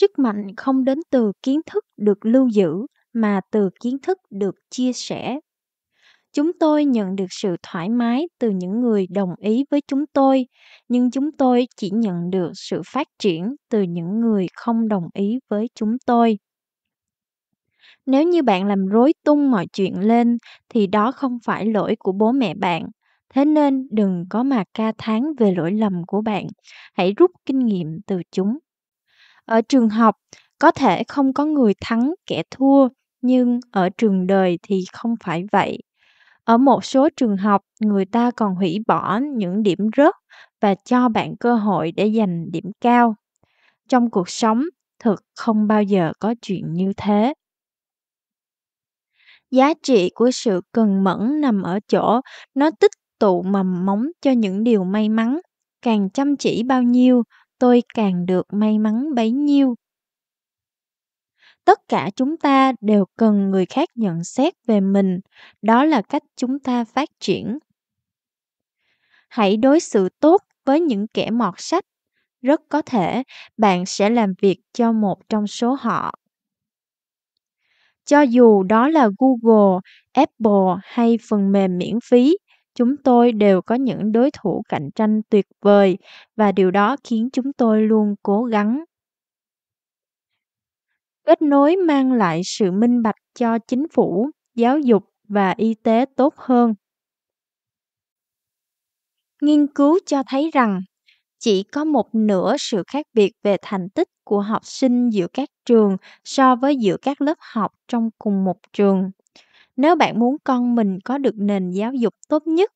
sức mạnh không đến từ kiến thức được lưu giữ mà từ kiến thức được chia sẻ chúng tôi nhận được sự thoải mái từ những người đồng ý với chúng tôi nhưng chúng tôi chỉ nhận được sự phát triển từ những người không đồng ý với chúng tôi nếu như bạn làm rối tung mọi chuyện lên thì đó không phải lỗi của bố mẹ bạn thế nên đừng có mà ca thán về lỗi lầm của bạn hãy rút kinh nghiệm từ chúng ở trường học có thể không có người thắng kẻ thua nhưng ở trường đời thì không phải vậy ở một số trường học người ta còn hủy bỏ những điểm rớt và cho bạn cơ hội để giành điểm cao trong cuộc sống thực không bao giờ có chuyện như thế giá trị của sự cần mẫn nằm ở chỗ nó tích tụ mầm móng cho những điều may mắn càng chăm chỉ bao nhiêu tôi càng được may mắn bấy nhiêu tất cả chúng ta đều cần người khác nhận xét về mình đó là cách chúng ta phát triển hãy đối xử tốt với những kẻ mọt sách rất có thể bạn sẽ làm việc cho một trong số họ cho dù đó là google apple hay phần mềm miễn phí chúng tôi đều có những đối thủ cạnh tranh tuyệt vời và điều đó khiến chúng tôi luôn cố gắng kết nối mang lại sự minh bạch cho chính phủ giáo dục và y tế tốt hơn nghiên cứu cho thấy rằng chỉ có một nửa sự khác biệt về thành tích của học sinh giữa các trường so với giữa các lớp học trong cùng một trường nếu bạn muốn con mình có được nền giáo dục tốt nhất,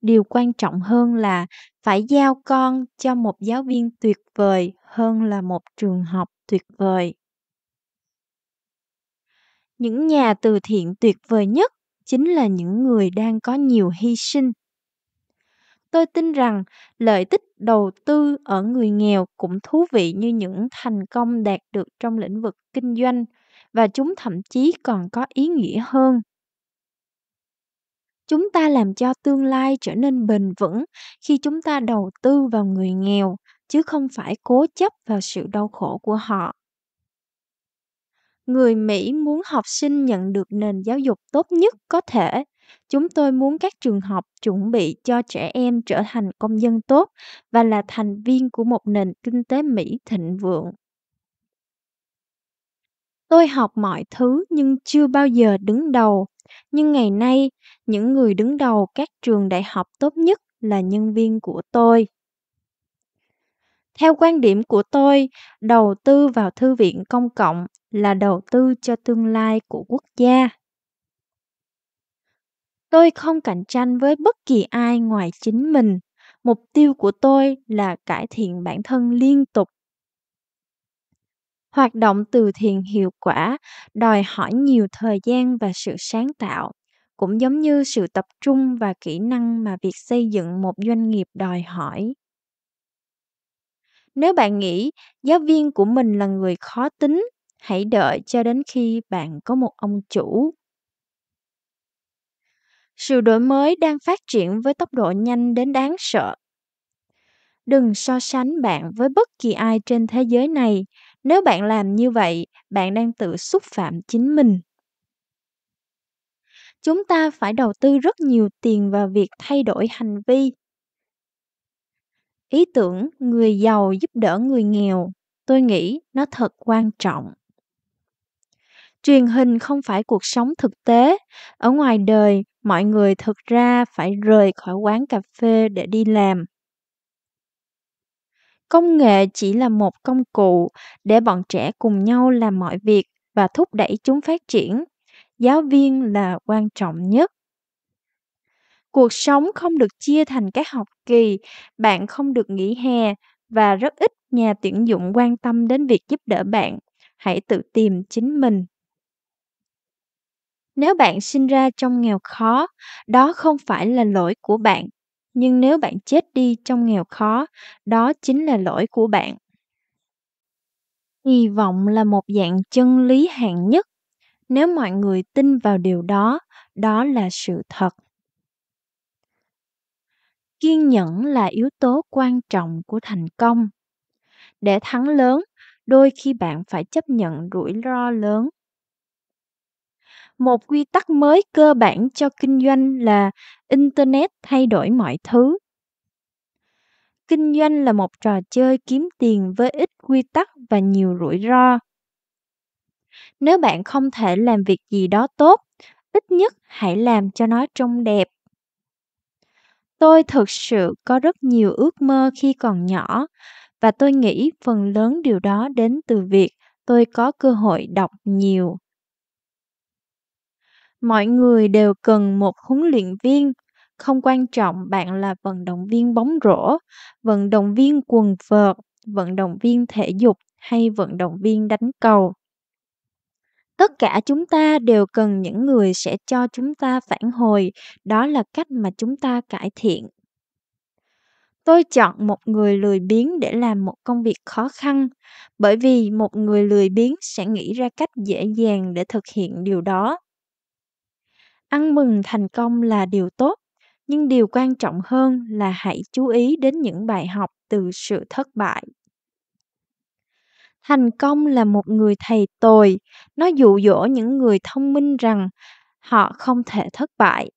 điều quan trọng hơn là phải giao con cho một giáo viên tuyệt vời hơn là một trường học tuyệt vời. Những nhà từ thiện tuyệt vời nhất chính là những người đang có nhiều hy sinh. Tôi tin rằng lợi ích đầu tư ở người nghèo cũng thú vị như những thành công đạt được trong lĩnh vực kinh doanh và chúng thậm chí còn có ý nghĩa hơn chúng ta làm cho tương lai trở nên bền vững khi chúng ta đầu tư vào người nghèo chứ không phải cố chấp vào sự đau khổ của họ người mỹ muốn học sinh nhận được nền giáo dục tốt nhất có thể chúng tôi muốn các trường học chuẩn bị cho trẻ em trở thành công dân tốt và là thành viên của một nền kinh tế mỹ thịnh vượng tôi học mọi thứ nhưng chưa bao giờ đứng đầu nhưng ngày nay, những người đứng đầu các trường đại học tốt nhất là nhân viên của tôi. Theo quan điểm của tôi, đầu tư vào thư viện công cộng là đầu tư cho tương lai của quốc gia. Tôi không cạnh tranh với bất kỳ ai ngoài chính mình. Mục tiêu của tôi là cải thiện bản thân liên tục hoạt động từ thiện hiệu quả đòi hỏi nhiều thời gian và sự sáng tạo cũng giống như sự tập trung và kỹ năng mà việc xây dựng một doanh nghiệp đòi hỏi nếu bạn nghĩ giáo viên của mình là người khó tính hãy đợi cho đến khi bạn có một ông chủ sự đổi mới đang phát triển với tốc độ nhanh đến đáng sợ đừng so sánh bạn với bất kỳ ai trên thế giới này nếu bạn làm như vậy, bạn đang tự xúc phạm chính mình. Chúng ta phải đầu tư rất nhiều tiền vào việc thay đổi hành vi. Ý tưởng người giàu giúp đỡ người nghèo, tôi nghĩ nó thật quan trọng. Truyền hình không phải cuộc sống thực tế, ở ngoài đời mọi người thực ra phải rời khỏi quán cà phê để đi làm công nghệ chỉ là một công cụ để bọn trẻ cùng nhau làm mọi việc và thúc đẩy chúng phát triển giáo viên là quan trọng nhất cuộc sống không được chia thành các học kỳ bạn không được nghỉ hè và rất ít nhà tuyển dụng quan tâm đến việc giúp đỡ bạn hãy tự tìm chính mình nếu bạn sinh ra trong nghèo khó đó không phải là lỗi của bạn nhưng nếu bạn chết đi trong nghèo khó đó chính là lỗi của bạn hy vọng là một dạng chân lý hạng nhất nếu mọi người tin vào điều đó đó là sự thật kiên nhẫn là yếu tố quan trọng của thành công để thắng lớn đôi khi bạn phải chấp nhận rủi ro lớn một quy tắc mới cơ bản cho kinh doanh là internet thay đổi mọi thứ kinh doanh là một trò chơi kiếm tiền với ít quy tắc và nhiều rủi ro nếu bạn không thể làm việc gì đó tốt ít nhất hãy làm cho nó trông đẹp tôi thực sự có rất nhiều ước mơ khi còn nhỏ và tôi nghĩ phần lớn điều đó đến từ việc tôi có cơ hội đọc nhiều mọi người đều cần một huấn luyện viên không quan trọng bạn là vận động viên bóng rổ vận động viên quần vợt vận động viên thể dục hay vận động viên đánh cầu tất cả chúng ta đều cần những người sẽ cho chúng ta phản hồi đó là cách mà chúng ta cải thiện tôi chọn một người lười biếng để làm một công việc khó khăn bởi vì một người lười biếng sẽ nghĩ ra cách dễ dàng để thực hiện điều đó ăn mừng thành công là điều tốt nhưng điều quan trọng hơn là hãy chú ý đến những bài học từ sự thất bại thành công là một người thầy tồi nó dụ dỗ những người thông minh rằng họ không thể thất bại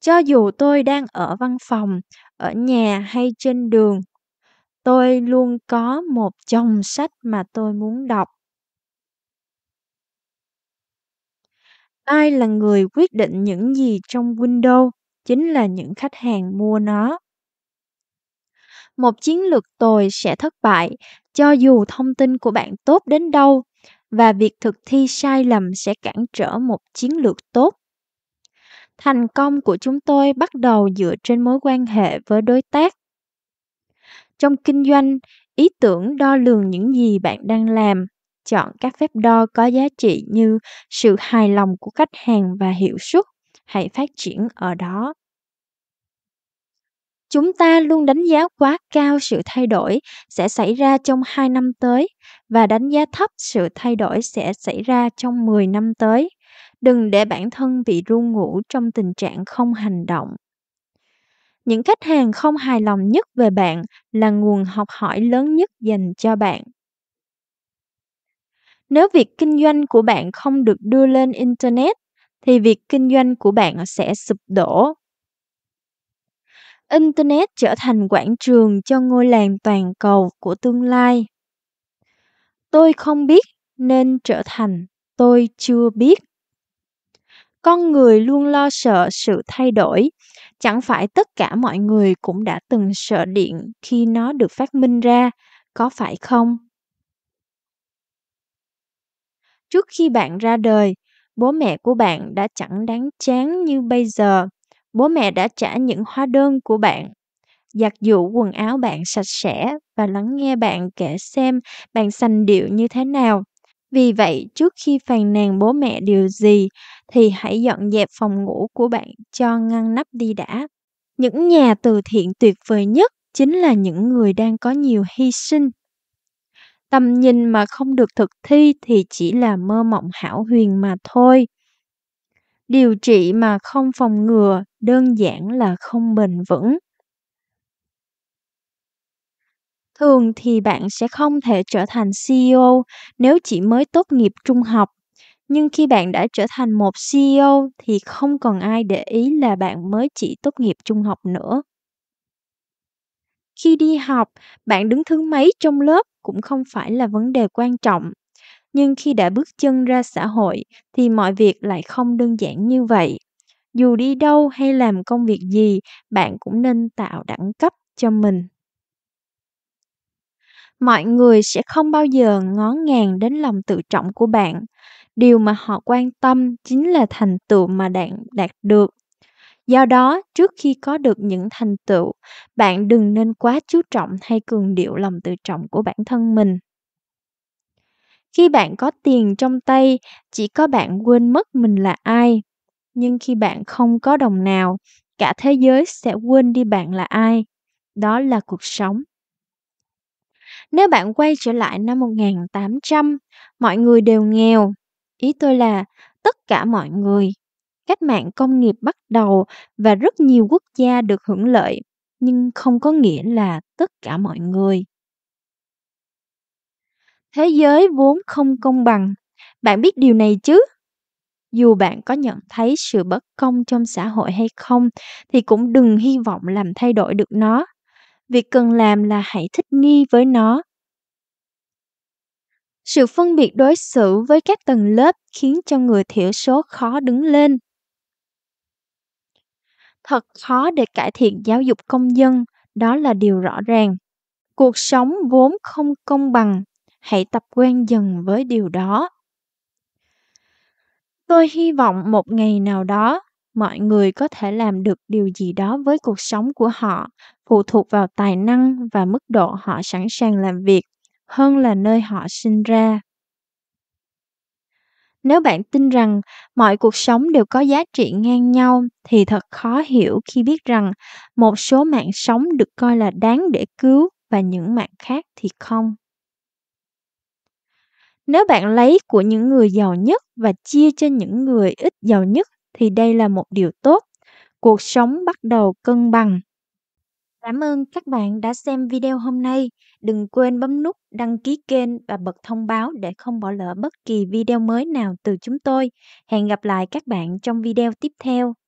cho dù tôi đang ở văn phòng ở nhà hay trên đường tôi luôn có một chồng sách mà tôi muốn đọc Ai là người quyết định những gì trong Windows? Chính là những khách hàng mua nó. Một chiến lược tồi sẽ thất bại cho dù thông tin của bạn tốt đến đâu và việc thực thi sai lầm sẽ cản trở một chiến lược tốt. Thành công của chúng tôi bắt đầu dựa trên mối quan hệ với đối tác. Trong kinh doanh, ý tưởng đo lường những gì bạn đang làm chọn các phép đo có giá trị như sự hài lòng của khách hàng và hiệu suất hãy phát triển ở đó chúng ta luôn đánh giá quá cao sự thay đổi sẽ xảy ra trong 2 năm tới và đánh giá thấp sự thay đổi sẽ xảy ra trong 10 năm tới. Đừng để bản thân bị ru ngủ trong tình trạng không hành động. Những khách hàng không hài lòng nhất về bạn là nguồn học hỏi lớn nhất dành cho bạn nếu việc kinh doanh của bạn không được đưa lên internet thì việc kinh doanh của bạn sẽ sụp đổ internet trở thành quảng trường cho ngôi làng toàn cầu của tương lai tôi không biết nên trở thành tôi chưa biết con người luôn lo sợ sự thay đổi chẳng phải tất cả mọi người cũng đã từng sợ điện khi nó được phát minh ra có phải không trước khi bạn ra đời bố mẹ của bạn đã chẳng đáng chán như bây giờ bố mẹ đã trả những hóa đơn của bạn giặt giũ quần áo bạn sạch sẽ và lắng nghe bạn kể xem bạn sành điệu như thế nào vì vậy trước khi phàn nàn bố mẹ điều gì thì hãy dọn dẹp phòng ngủ của bạn cho ngăn nắp đi đã những nhà từ thiện tuyệt vời nhất chính là những người đang có nhiều hy sinh Tầm nhìn mà không được thực thi thì chỉ là mơ mộng hảo huyền mà thôi. Điều trị mà không phòng ngừa đơn giản là không bền vững. Thường thì bạn sẽ không thể trở thành CEO nếu chỉ mới tốt nghiệp trung học nhưng khi bạn đã trở thành một CEO thì không còn ai để ý là bạn mới chỉ tốt nghiệp trung học nữa khi đi học bạn đứng thứ mấy trong lớp cũng không phải là vấn đề quan trọng nhưng khi đã bước chân ra xã hội thì mọi việc lại không đơn giản như vậy dù đi đâu hay làm công việc gì bạn cũng nên tạo đẳng cấp cho mình mọi người sẽ không bao giờ ngó ngàng đến lòng tự trọng của bạn điều mà họ quan tâm chính là thành tựu mà bạn đạt được Do đó, trước khi có được những thành tựu, bạn đừng nên quá chú trọng hay cường điệu lòng tự trọng của bản thân mình. Khi bạn có tiền trong tay, chỉ có bạn quên mất mình là ai. Nhưng khi bạn không có đồng nào, cả thế giới sẽ quên đi bạn là ai. Đó là cuộc sống. Nếu bạn quay trở lại năm 1800, mọi người đều nghèo. Ý tôi là tất cả mọi người cách mạng công nghiệp bắt đầu và rất nhiều quốc gia được hưởng lợi nhưng không có nghĩa là tất cả mọi người thế giới vốn không công bằng bạn biết điều này chứ dù bạn có nhận thấy sự bất công trong xã hội hay không thì cũng đừng hy vọng làm thay đổi được nó việc cần làm là hãy thích nghi với nó sự phân biệt đối xử với các tầng lớp khiến cho người thiểu số khó đứng lên thật khó để cải thiện giáo dục công dân đó là điều rõ ràng cuộc sống vốn không công bằng hãy tập quen dần với điều đó tôi hy vọng một ngày nào đó mọi người có thể làm được điều gì đó với cuộc sống của họ phụ thuộc vào tài năng và mức độ họ sẵn sàng làm việc hơn là nơi họ sinh ra nếu bạn tin rằng mọi cuộc sống đều có giá trị ngang nhau thì thật khó hiểu khi biết rằng một số mạng sống được coi là đáng để cứu và những mạng khác thì không nếu bạn lấy của những người giàu nhất và chia cho những người ít giàu nhất thì đây là một điều tốt cuộc sống bắt đầu cân bằng Cảm ơn các bạn đã xem video hôm nay. Đừng quên bấm nút đăng ký kênh và bật thông báo để không bỏ lỡ bất kỳ video mới nào từ chúng tôi. Hẹn gặp lại các bạn trong video tiếp theo.